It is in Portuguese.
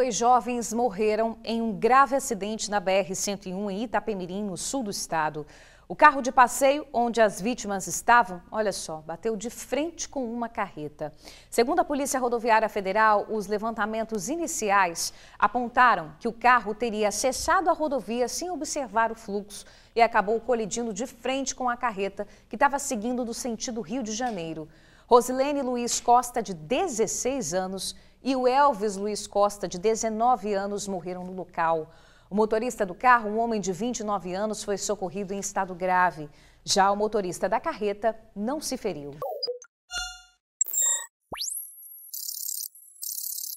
Dois jovens morreram em um grave acidente na BR-101 em Itapemirim, no sul do estado. O carro de passeio onde as vítimas estavam, olha só, bateu de frente com uma carreta. Segundo a Polícia Rodoviária Federal, os levantamentos iniciais apontaram que o carro teria acessado a rodovia sem observar o fluxo e acabou colidindo de frente com a carreta que estava seguindo do sentido Rio de Janeiro. Rosilene Luiz Costa, de 16 anos, e o Elvis Luiz Costa, de 19 anos, morreram no local. O motorista do carro, um homem de 29 anos, foi socorrido em estado grave. Já o motorista da carreta não se feriu.